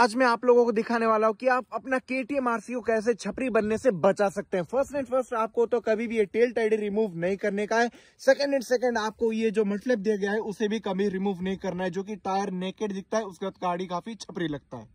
आज मैं आप लोगों को दिखाने वाला हूँ कि आप अपना के टी को कैसे छपरी बनने से बचा सकते हैं फर्स्ट एंड फर्स्ट आपको तो कभी भी ये टेल टाइडी रिमूव नहीं करने का है सेकंड एंड सेकंड आपको ये जो मतलब दिया गया है उसे भी कभी रिमूव नहीं करना है जो कि टायर नेकेड दिखता है उसके बाद गाड़ी काफी छपरी लगता है